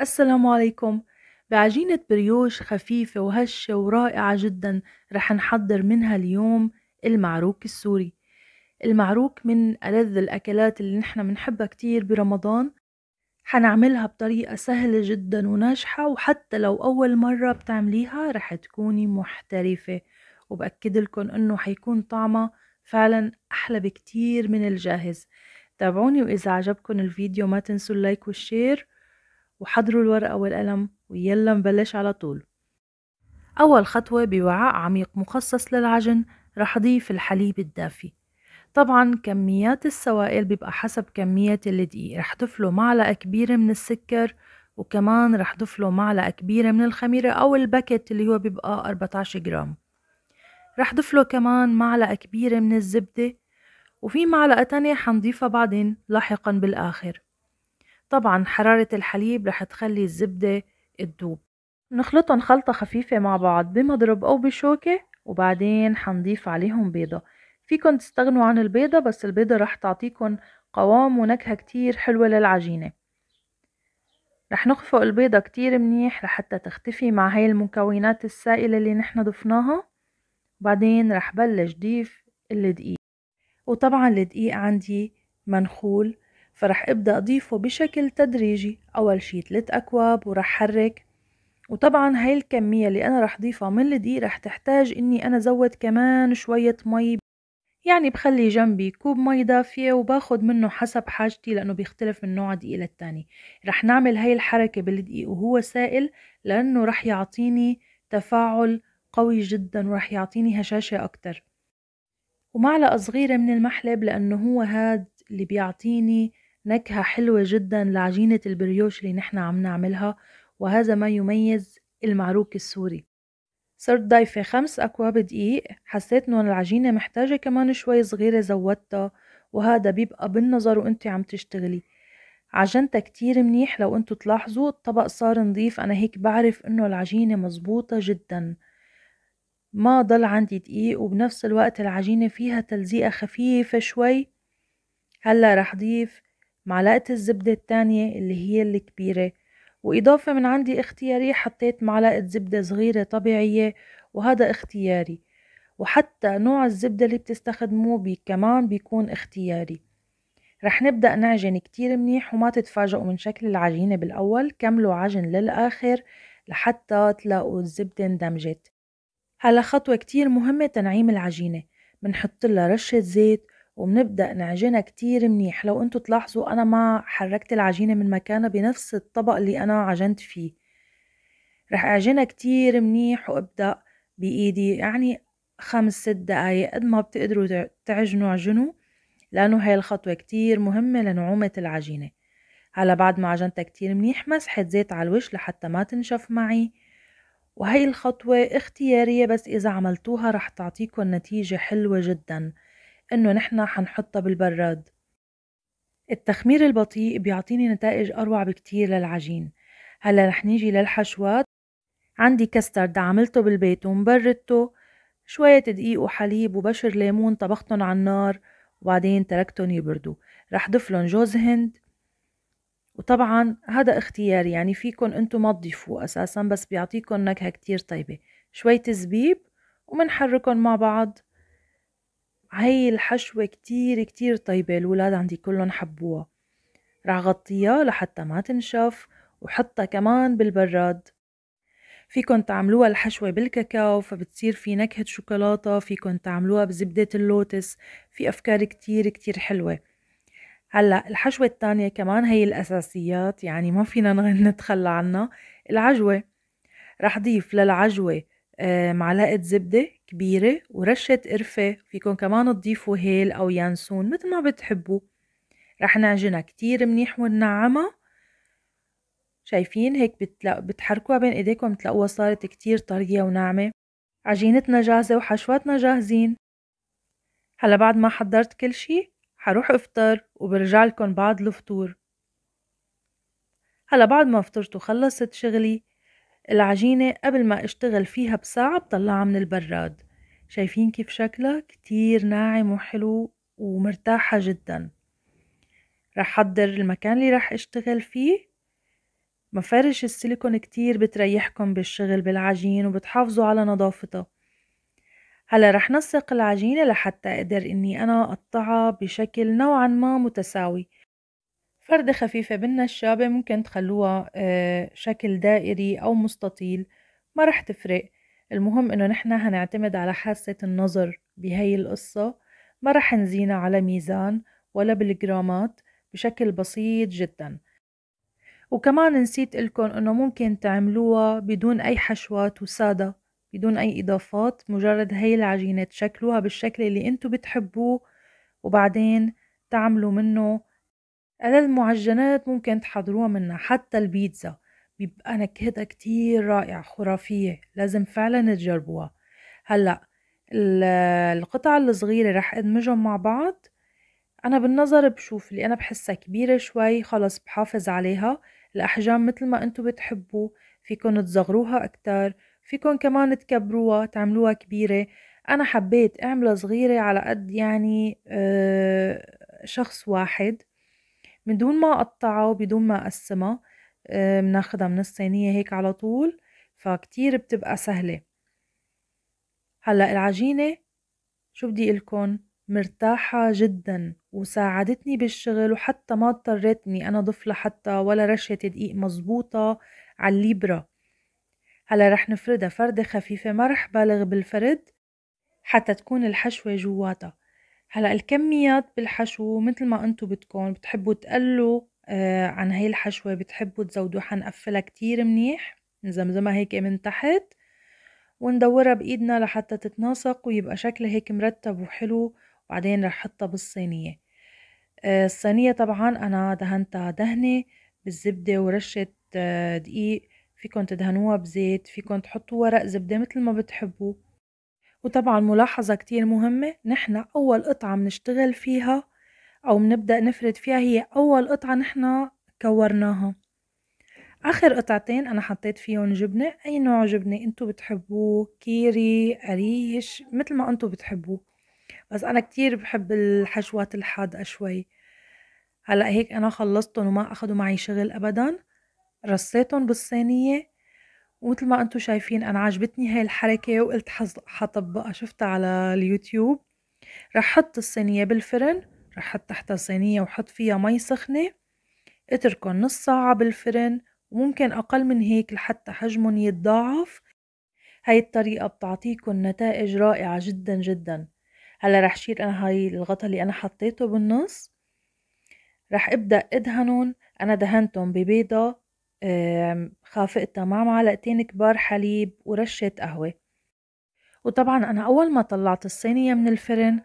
السلام عليكم بعجينة بريوش خفيفة وهشة ورائعة جدا رح نحضر منها اليوم المعروك السوري المعروك من ألذ الأكلات اللي نحنا منحبها كتير برمضان حنعملها بطريقة سهلة جدا وناجحة وحتى لو أول مرة بتعمليها رح تكوني محترفة وبأكد لكم أنه حيكون طعمها فعلا أحلى بكتير من الجاهز تابعوني وإذا عجبكم الفيديو ما تنسوا اللايك والشير وحضروا الورقة والقلم ويلا نبلش على طول أول خطوة بوعاء عميق مخصص للعجن رح ضيف الحليب الدافي طبعا كميات السوائل بيبقى حسب كمية الدقيق رح تفلو معلقة كبيرة من السكر وكمان رح تفلو معلقة كبيرة من الخميرة أو الباكت اللي هو بيبقى 14 جرام رح تفلو كمان معلقة كبيرة من الزبدة وفي معلقة تانية حنضيفها بعدين لاحقا بالآخر طبعا حرارة الحليب رح تخلي الزبدة تدوب نخلطهم خلطة خفيفة مع بعض بمضرب أو بشوكة وبعدين حنضيف عليهم بيضة فيكن تستغنوا عن البيضة بس البيضة رح تعطيكن قوام ونكهة كتير حلوة للعجينة رح نخفق البيضة كتير منيح لحتى تختفي مع هاي المكونات السائلة اللي نحن ضفناها وبعدين رح بلش ضيف الدقيق وطبعا الدقيق عندي منخول فرح ابدأ أضيفه بشكل تدريجي أول شي تلت أكواب ورح حرك وطبعا هاي الكمية اللي أنا رح ضيفها من الدقيق رح تحتاج إني أنا زود كمان شوية مي يعني بخلي جنبي كوب مي دافية وباخد منه حسب حاجتي لأنه بيختلف من نوع دقيق للتاني رح نعمل هاي الحركة بالدقيق وهو سائل لأنه رح يعطيني تفاعل قوي جدا ورح يعطيني هشاشة أكتر ومعلقة صغيرة من المحلب لأنه هو هاد اللي بيعطيني نكهة حلوة جدا لعجينة البريوش اللي نحن عم نعملها وهذا ما يميز المعروك السوري صرت ضايفة خمس أكواب دقيق حسيت إنه العجينة محتاجة كمان شوي صغيرة زودتها وهذا بيبقى بالنظر وانت عم تشتغلي عجنتها كتير منيح لو انتو تلاحظوا الطبق صار نظيف انا هيك بعرف انه العجينة مزبوطة جدا ما ضل عندي دقيق وبنفس الوقت العجينة فيها تلزيقة خفيفة شوي هلا رح ضيف معلقة الزبدة التانية اللي هي الكبيرة وإضافة من عندي اختياري حطيت معلقة زبدة صغيرة طبيعية وهذا اختياري وحتى نوع الزبدة اللي بتستخدموه بي كمان بيكون اختياري رح نبدأ نعجن كتير منيح وما تتفاجئوا من شكل العجينة بالأول كملوا عجن للآخر لحتى تلاقوا الزبدة اندمجت هلا خطوة كتير مهمة تنعيم العجينة بنحط لها رشة زيت وبنبدأ نعجنها كتير منيح لو انتوا تلاحظوا انا ما حركت العجينة من مكانها بنفس الطبق اللي انا عجنت فيه رح اعجنها كتير منيح وابدأ بايدي يعني خمس ست دقايق قد ما بتقدروا تعجنوا عجنوا لانه هاي الخطوة كتير مهمة لنعومة العجينة هلا بعد ما عجنتها كتير منيح مسحت زيت على الوش لحتى ما تنشف معي وهي الخطوة اختيارية بس إذا عملتوها رح تعطيكم نتيجة حلوة جداً إنه نحن حنحطها بالبراد التخمير البطيء بيعطيني نتائج أروع بكتير للعجين هلا رح نيجي للحشوات عندي كسترد عملته بالبيت ومبردته شوية دقيق وحليب وبشر ليمون طبختهم على النار وبعدين تركتهم يبردوا رح ضفلن جوز هند وطبعا هذا اختياري يعني فيكن انتو ما تضيفوه اساسا بس بيعطيكن نكهة كتير طيبة شوية زبيب ومنحركن مع بعض هاي الحشوة كتير كتير طيبة الولاد عندي كلهم حبوها رح غطيها لحتى ما تنشف وحطها كمان بالبراد فيكن تعملوها الحشوة بالكاكاو فبتصير في نكهة شوكولاتة فيكن تعملوها بزبدة اللوتس في أفكار كتير كتير حلوة هلا الحشوة الثانية كمان هي الأساسيات يعني ما فينا نتخلى عنها العجوة رح ضيف للعجوة آه، معلقة زبدة كبيرة ورشة قرفة فيكن كمان تضيفوا هيل أو يانسون مثل ما بتحبوا رح نعجنها كتير منيح وننعمها شايفين هيك بتحركوها بين ايديكم بتلاقوها صارت كتير طرية وناعمة عجينتنا جاهزة وحشواتنا جاهزين هلا بعد ما حضرت كل شي حروح افطر وبرجع لكم بعد الفطور هلا بعد ما فطرت وخلصت شغلي العجينة قبل ما اشتغل فيها بساعة بطلعها من البراد شايفين كيف شكلها كتير ناعم وحلو ومرتاحة جدا رح حضر المكان اللي رح اشتغل فيه مفارش السيليكون كتير بتريحكم بالشغل بالعجين وبتحافظوا على نظافتها هلا رح نسق العجينة لحتى اقدر اني انا اقطعها بشكل نوعا ما متساوي فردة خفيفة بالنشابة ممكن تخلوها آه، شكل دائري أو مستطيل ما رح تفرق المهم إنه نحن هنعتمد على حاسة النظر بهي القصة ما رح نزينها على ميزان ولا بالجرامات بشكل بسيط جدا وكمان نسيت لكم إنه ممكن تعملوها بدون أي حشوات وسادة بدون أي إضافات مجرد هي العجينة تشكلوها بالشكل اللي أنتو بتحبوه وبعدين تعملوا منه على المعجنات ممكن تحضروها منها حتى البيتزا بيبقى نكهتها كتير رائعة خرافية لازم فعلا تجربوها هلأ القطع الصغيرة رح ادمجهم مع بعض أنا بالنظر بشوف اللي أنا بحسها كبيرة شوي خلص بحافظ عليها الأحجام مثل ما أنتو بتحبوا فيكن تصغروها أكتر فيكن كمان تكبروها تعملوها كبيرة أنا حبيت أعملها صغيرة على قد يعني آه، شخص واحد من دون ما اقطعها وبدون ما اقسمها آه، بناخدها من الصينية هيك على طول فكتير بتبقى سهلة هلا العجينة شو بدي لكم مرتاحة جدا وساعدتني بالشغل وحتى ما اضطرتني أنا ضف حتى ولا رشة دقيق مزبوطة على الليبرا هلا رح نفردها فردة خفيفة ما رح بالغ بالفرد حتى تكون الحشوة جواتها هلا الكميات بالحشو مثل ما انتو بدكم بتحبوا تقلوا آه عن هاي الحشوة بتحبوا تزودوا حنقفلها كتير منيح نزمزمها هيك من تحت وندورها بايدنا لحتى تتناسق ويبقى شكلها هيك مرتب وحلو وبعدين رح حطها بالصينية آه الصينية طبعا انا دهنتها دهنة بالزبدة ورشة آه، دقيق فيكن تدهنوها بزيت فيكن تحطوا ورق زبدة مثل ما بتحبوا وطبعا ملاحظة كتير مهمة نحن أول قطعة بنشتغل فيها أو بنبدأ نفرد فيها هي أول قطعة نحن كورناها آخر قطعتين أنا حطيت فيهم جبنة أي نوع جبنة أنتو بتحبوه كيري قريش مثل ما أنتو بتحبوه بس أنا كتير بحب الحشوات الحادقة شوي هلأ هيك أنا خلصتهم وما أخدوا معي شغل أبدا رصيتهم بالصينية ومثل ما انتم شايفين انا عجبتني هاي الحركة وقلت حطبقها شفتها على اليوتيوب رح حط الصينية بالفرن رح حط تحتها صينية وحط فيها مي سخنة اتركهم نص ساعة بالفرن وممكن أقل من هيك لحتى حجمهم يتضاعف هاي الطريقة بتعطيكم نتائج رائعة جدا جدا هلا رح شيل أنا هاي الغطا اللي أنا حطيته بالنص رح أبدأ أدهنهم أنا دهنتهم ببيضة خافقتها مع معلقتين كبار حليب ورشة قهوة وطبعا أنا أول ما طلعت الصينية من الفرن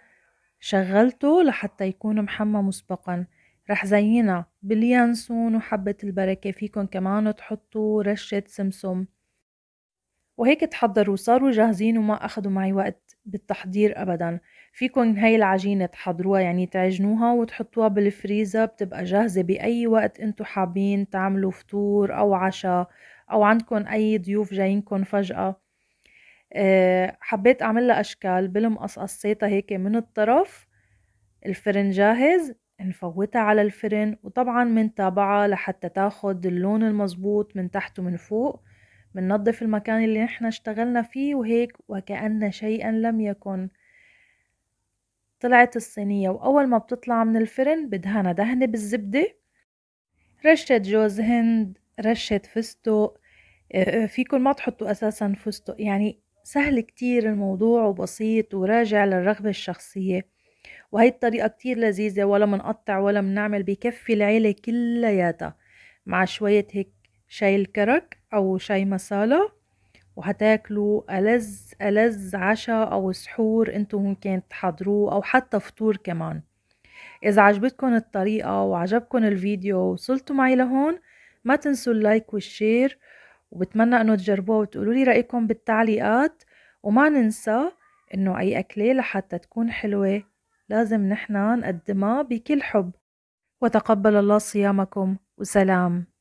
شغلته لحتى يكون محمى مسبقا رح زينها باليانسون وحبة البركة فيكن كمان تحطوا رشة سمسم وهيك تحضروا صاروا جاهزين وما أخدوا معي وقت بالتحضير أبدا فيكن هاي العجينة تحضروها يعني تعجنوها وتحطوها بالفريزة بتبقى جاهزة بأي وقت انتو حابين تعملوا فطور أو عشاء أو عندكن أي ضيوف جايينكن فجأة آه، حبيت أعملها أشكال بالمقص قصيتها هيك من الطرف الفرن جاهز نفوتها على الفرن وطبعا منتابعها لحتى تاخد اللون المزبوط من تحت ومن فوق مننظف المكان اللي احنا اشتغلنا فيه وهيك وكأن شيئا لم يكن طلعت الصينية وأول ما بتطلع من الفرن بدهنها دهنة بالزبدة رشة جوز هند رشة فستق آه، آه، فيكم ما تحطوا أساسا فستق يعني سهل كتير الموضوع وبسيط وراجع للرغبة الشخصية وهي الطريقة كتير لذيذة ولا منقطع ولا منعمل بكفي العيلة كلياتها مع شوية هيك شاي الكرك أو شاي مسالة وهتاكلوا ألذ ألذ عشاء أو سحور انتم ممكن تحضروه أو حتى فطور كمان إذا عجبتكم الطريقة وعجبكم الفيديو وصلتوا معي لهون ما تنسوا اللايك والشير وبتمنى انه تجربوها وتقولوا لي رأيكم بالتعليقات وما ننسى انه اي اكلة لحتى تكون حلوة لازم نحن نقدمها بكل حب وتقبل الله صيامكم وسلام